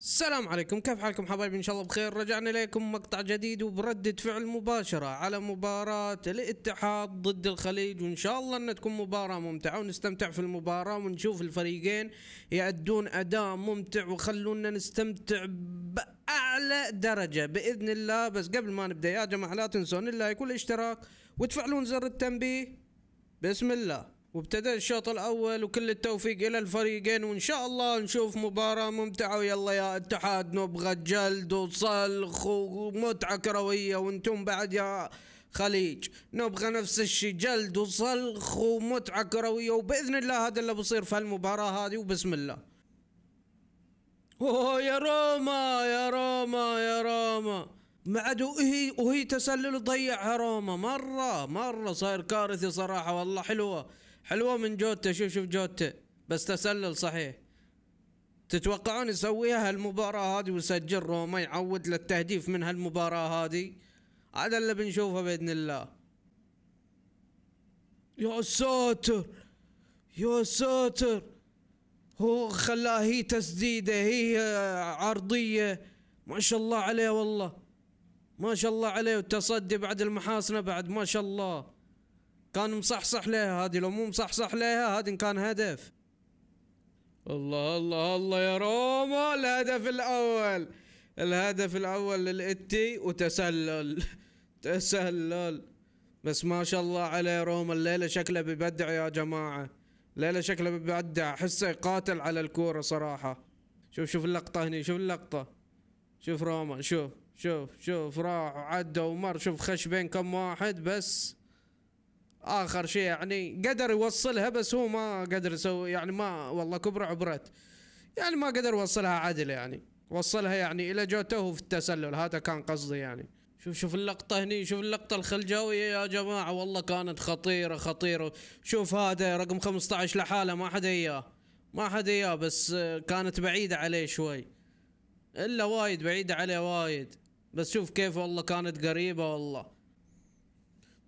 السلام عليكم كيف حالكم حبايبي ان شاء الله بخير رجعنا اليكم مقطع جديد وبردة فعل مباشرة على مباراة الاتحاد ضد الخليج وان شاء الله انها تكون مباراة ممتعة ونستمتع في المباراة ونشوف الفريقين يأدون اداء ممتع وخلونا نستمتع باعلى درجة باذن الله بس قبل ما نبدا يا جماعة لا تنسون اللايك والاشتراك وتفعلون زر التنبيه بسم الله وابتدى الشوط الاول وكل التوفيق الى الفريقين وان شاء الله نشوف مباراه ممتعه ويلا يا اتحاد نبغى جلد وصلخ ومتعه كرويه وانتم بعد يا خليج نبغى نفس الشيء جلد وصلخ ومتعه كرويه وباذن الله هذا اللي بصير في هالمباراه هذه وبسم الله اوه يا روما يا روما يا روما عاد وهي وهي تسلل ضيعها روما مره مره صاير كارثي صراحه والله حلوه حلوه من جوتا شوف شوف جوتا بس تسلل صحيح تتوقعون يسويها هالمباراة هذه ويسجل روما يعود للتهديف من هالمباراة هذه هذا اللي بنشوفه بإذن الله يا ساتر يا ساتر هو خلاها هي تسديده هي عرضيه ما شاء الله عليه والله ما شاء الله عليه والتصدي بعد المحاصنه بعد ما شاء الله كان مصحصح لها هذه لو مو مصحصح لها هذه كان هدف الله الله الله يا روما الهدف الاول الهدف الاول للاتي وتسلل تسلل بس ما شاء الله عليه روما الليله شكله بيبدع يا جماعه الليله شكله بيبدع احسه يقاتل على الكوره صراحه شوف شوف اللقطه هني شوف اللقطه شوف روما شوف شوف شوف راح وعدى ومر شوف خش بين كم واحد بس اخر شيء يعني قدر يوصلها بس هو ما قدر يسوي يعني ما والله كبره عبرت يعني ما قدر يوصلها عدل يعني وصلها يعني الى جوته في التسلل هذا كان قصدي يعني شوف شوف اللقطة هني شوف اللقطة الخلجاوية يا جماعة والله كانت خطيرة خطيرة شوف هذا رقم 15 لحاله ما حد اياه ما حد اياه بس كانت بعيدة عليه شوي الا وايد بعيدة عليه وايد بس شوف كيف والله كانت قريبة والله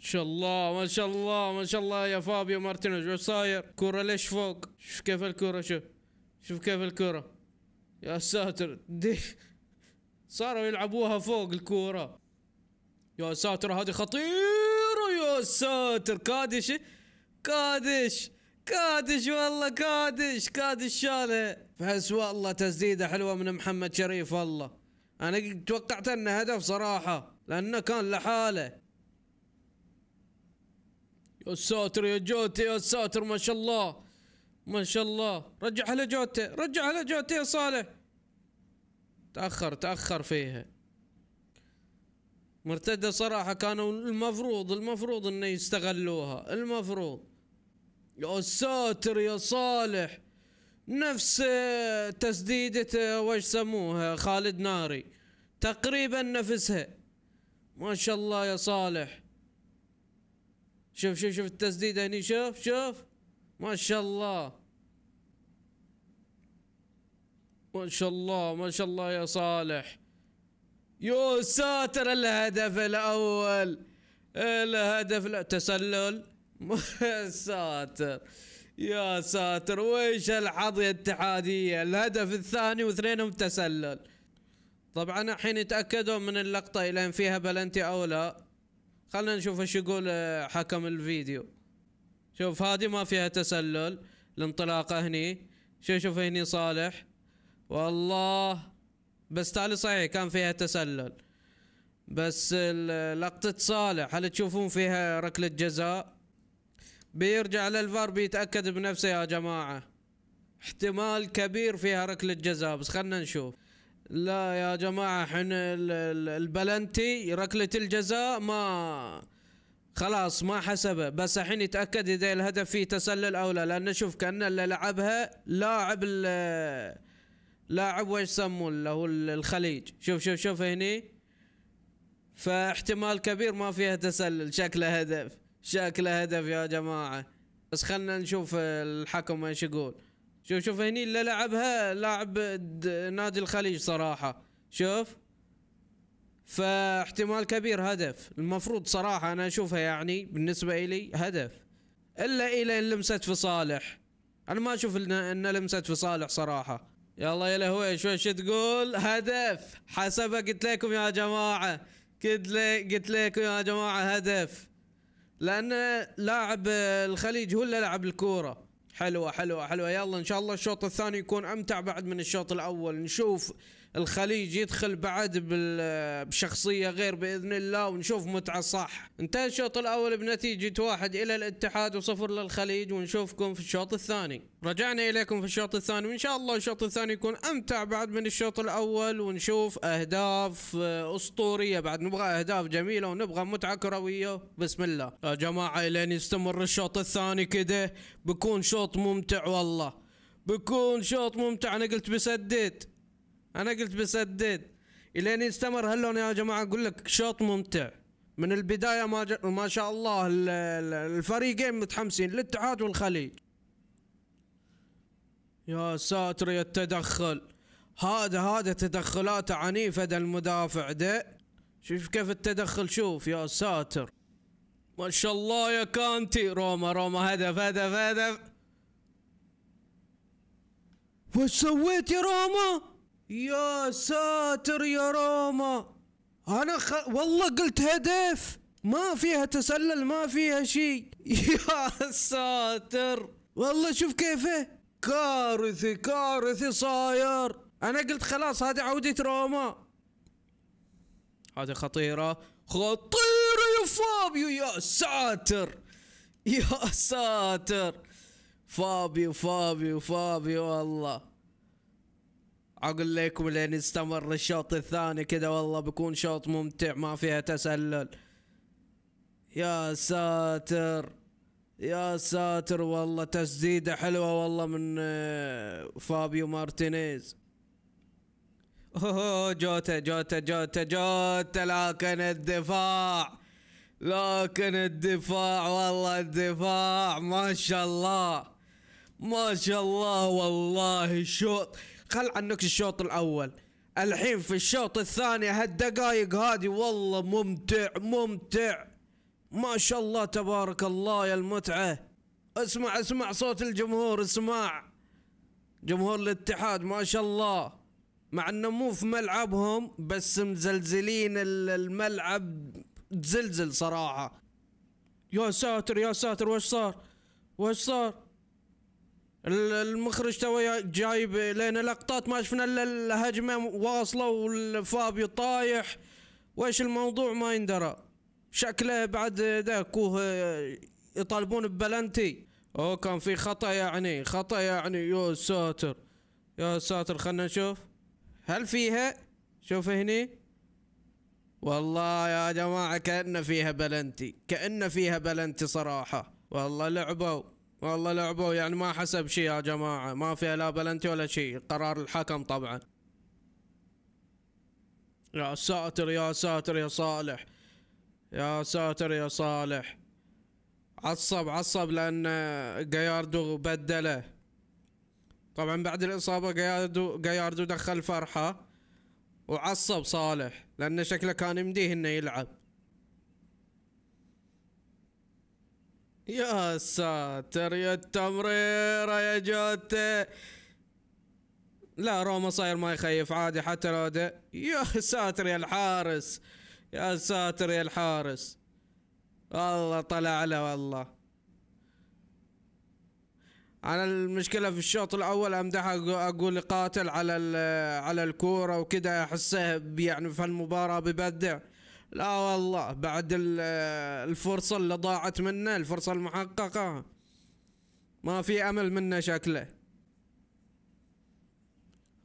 شاء الله ما شاء الله ما شاء الله يا فابيو مارتينيز وش صاير كرة ليش فوق شوف كيف الكرة شوف شوف كيف الكرة يا ساتر دي صاروا يلعبوها فوق الكورة يا ساتر هذه خطيرة يا ساتر كادش كادش كادش والله كادش كادش شالها بس والله تسديدة حلوة من محمد شريف والله انا توقعت انه هدف صراحة لانه كان لحاله الساتر يا جوتي يا الساتر ما شاء الله ما شاء الله رجعها رجع رجعها جوتي يا صالح تأخر تأخر فيها مرتدة صراحة كانوا المفروض المفروض انه يستغلوها المفروض يا ساتر يا صالح نفس تسديدة وش سموها خالد ناري تقريبا نفسها ما شاء الله يا صالح شوف شوف شوف التسديده هني شوف شوف ما شاء الله ما شاء الله ما شاء الله يا صالح يا ساتر الهدف الاول الهدف لا تسلل ساتر يا ساتر ويش الحظ يا اتحاديه الهدف الثاني واثنينهم تسلل طبعا الحين يتاكدوا من اللقطه الى ان فيها بلنتي او لا خلنا نشوف ايش يقول آه، حكم الفيديو شوف هذه ما فيها تسلل الانطلاقه هني شوف شوف هني صالح والله بس تالي صحيح كان فيها تسلل بس لقطة صالح هل تشوفون فيها ركلة جزاء بيرجع للفار بيتأكد بنفسه يا جماعة احتمال كبير فيها ركلة جزاء بس خلنا نشوف لا يا جماعه احنا البلنتي ركله الجزاء ما خلاص ما حسبه بس الحين يتاكد اذا الهدف فيه تسلل او لا لان شوف كان اللي لعبها لاعب لاعب وش يسمون اللي هو الخليج شوف شوف شوف هني فاحتمال كبير ما فيها تسلل شكله هدف شكله هدف يا جماعه بس خلنا نشوف الحكم ايش يقول شوف شوف هني اللي لعبها لاعب نادي الخليج صراحة شوف فاحتمال كبير هدف المفروض صراحة أنا أشوفها يعني بالنسبة إلي هدف إلا إلى إن لمست في صالح أنا ما أشوف إن, إن لمست في صالح صراحة يلا يا لهوي شو شو تقول هدف حسبها قلت لكم يا جماعة قلت قلت لكم يا جماعة هدف لأن لاعب الخليج هو اللي لعب الكورة حلوه حلوه حلوه يلا ان شاء الله الشوط الثاني يكون امتع بعد من الشوط الاول نشوف الخليج يدخل بعد بشخصية غير بإذن الله ونشوف متعة صح انتهى الشوط الأول بنتيجة واحد إلى الاتحاد وصفر للخليج ونشوفكم في الشوط الثاني رجعنا إليكم في الشوط الثاني وإن شاء الله الشوط الثاني يكون أمتع بعد من الشوط الأول ونشوف أهداف آه، أسطورية بعد نبغى أهداف جميلة ونبغى متعة كروية بسم الله يا جماعة إلين يستمر الشوط الثاني كده بكون شوط ممتع والله بكون شوط ممتع أنا قلت بسدد انا قلت بسدد الين يستمر هاللون يا جماعه اقول لك شوط ممتع من البدايه ما, ج... ما شاء الله الفريقين متحمسين الاتحاد والخليج يا ساتر يا التدخل هذا هذا تدخلاته عنيفه ده المدافع ده شوف كيف التدخل شوف يا ساتر ما شاء الله يا كانتي روما روما هدف هدف هدف وش سويت يا روما يا ساتر يا روما انا خ... والله قلت هدف ما فيها تسلل ما فيها شيء يا ساتر والله شوف كيفه كارثي كارثي صاير انا قلت خلاص هذه عودة روما هذه خطيرة خطيرة يا فابيو يا ساتر يا ساتر فابيو فابيو فابيو والله اقول لكم لين استمر الشوط الثاني كذا والله بيكون شوط ممتع ما فيها تسلل يا ساتر يا ساتر والله تسديده حلوه والله من آه، فابيو مارتينيز اوه جوتا جوتا جوتا جوتا لكن الدفاع لكن الدفاع والله الدفاع ما شاء الله ما شاء الله والله الشوط خل عنك الشوط الاول الحين في الشوط الثاني هالدقايق هذه والله ممتع ممتع ما شاء الله تبارك الله يا المتعة اسمع اسمع صوت الجمهور اسمع جمهور الاتحاد ما شاء الله مع انه مو في ملعبهم بس مزلزلين الملعب تزلزل صراحة يا ساتر يا ساتر وش صار وش صار المخرج تو جايب لنا لقطات ما شفنا الا الهجمه واصله والفابيو طايح وايش الموضوع ما يندرى شكله بعد ذاكوه يطالبون ببلنتي او كان في خطا يعني خطا يعني يا ساتر يا ساتر خلنا نشوف هل فيها شوف هني والله يا جماعه كأن فيها بلنتي كأن فيها بلنتي صراحه والله لعبوا والله لعبوا يعني ما حسب شيء يا جماعة ما فيها لا بلنتي ولا شيء قرار الحكم طبعا يا ساتر يا ساتر يا صالح يا ساتر يا صالح عصب عصب لأن جاياردو بدله طبعا بعد الإصابة جاياردو جاياردو دخل فرحة وعصب صالح لأن شكله كان يمديه إنه يلعب يا ساتر يا التمريرة يا جوتة لا روما صاير ما يخيف عادي حتى لو ده يا ساتر يا الحارس يا ساتر يا الحارس الله طلع له والله انا المشكله في الشوط الاول امدح اقول قاتل على على الكوره وكذا احسه يعني في المباراة ببدع لا والله بعد الفرصة اللي ضاعت منه الفرصة المحققة ما في أمل منه شكله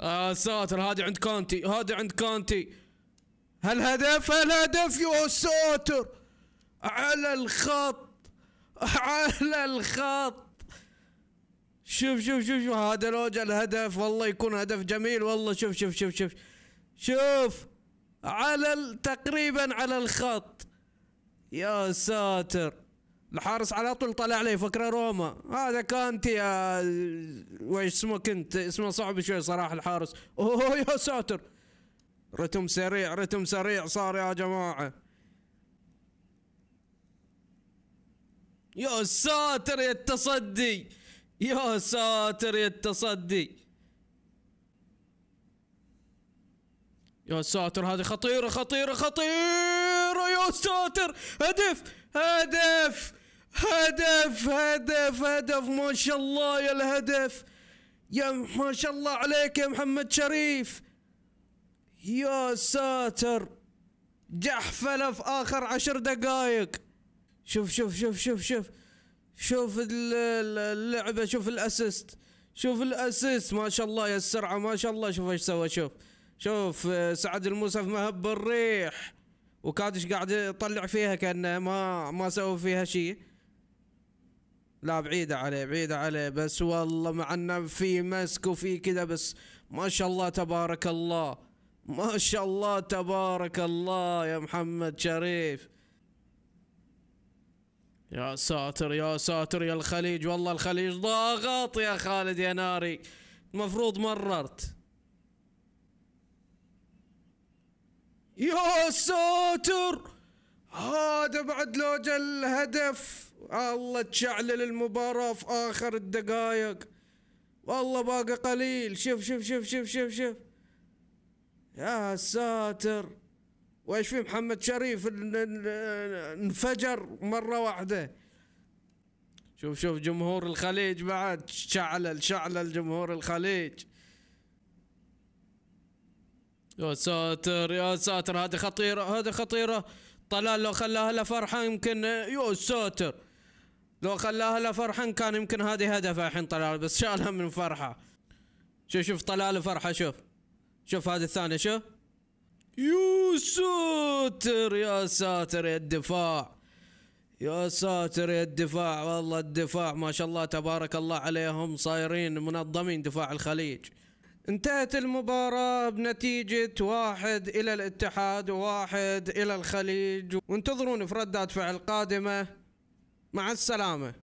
آه ساتر هذا عند كانتي هذا عند كانتي هالهدف هالهدف يا ساتر على الخط على الخط شوف شوف شوف شوف هذا لو جا الهدف والله يكون هدف جميل والله شوف شوف شوف شوف شوف على تقريبا على الخط يا ساتر الحارس على طول طلع عليه فكره روما هذا كانتي يا وش اسمه كنت اسمه صعب شوي صراحه الحارس اوه يا ساتر رتم سريع رتم سريع صار يا جماعه يا ساتر يا التصدي يا ساتر يا التصدي يا ساتر هذه خطيرة خطيرة خطيرة يا ساتر هدف هدف هدف هدف هدف ما شاء الله يا الهدف يا ما شاء الله عليك يا محمد شريف يا ساتر جحفلة في آخر عشر دقايق شوف شوف شوف شوف شوف شوف اللعبة شوف الأسيست شوف الأسيست ما شاء الله يا السرعة ما شاء الله شوف ايش سوى شوف شوف آه، سعد الموسف مهب الريح وكادش قاعد يطلع فيها كانه ما ما سوى فيها شيء لا بعيدة عليه بعيدة عليه بس والله مع انه في مسك وفي كذا بس ما شاء الله تبارك الله ما شاء الله تبارك الله يا محمد شريف يا ساتر يا ساتر يا الخليج والله الخليج ضاغط يا خالد يا ناري المفروض مررت يا ساتر هذا بعد لو جا الهدف الله تشعلل المباراة في آخر الدقايق والله باقي قليل شوف شوف شوف شوف شوف شوف يا ساتر وايش في محمد شريف انفجر مرة واحدة شوف شوف جمهور الخليج بعد شعلل شعلل جمهور الخليج يا ساتر يا ساتر هذه خطيرة هذه خطيرة طلال لو خلاها له فرحة يمكن يا ساتر لو خلاها له فرحة كان يمكن هذه هدفها الحين طلال بس شالها من فرحة شوف شوف طلال فرحة شوف شوف هذه الثانية شوف يا ساتر يا ساتر يا الدفاع يا ساتر يا الدفاع والله الدفاع ما شاء الله تبارك الله عليهم صايرين منظمين دفاع الخليج انتهت المباراة بنتيجة واحد إلى الاتحاد وواحد إلى الخليج وانتظرون في ردات فعل قادمة مع السلامة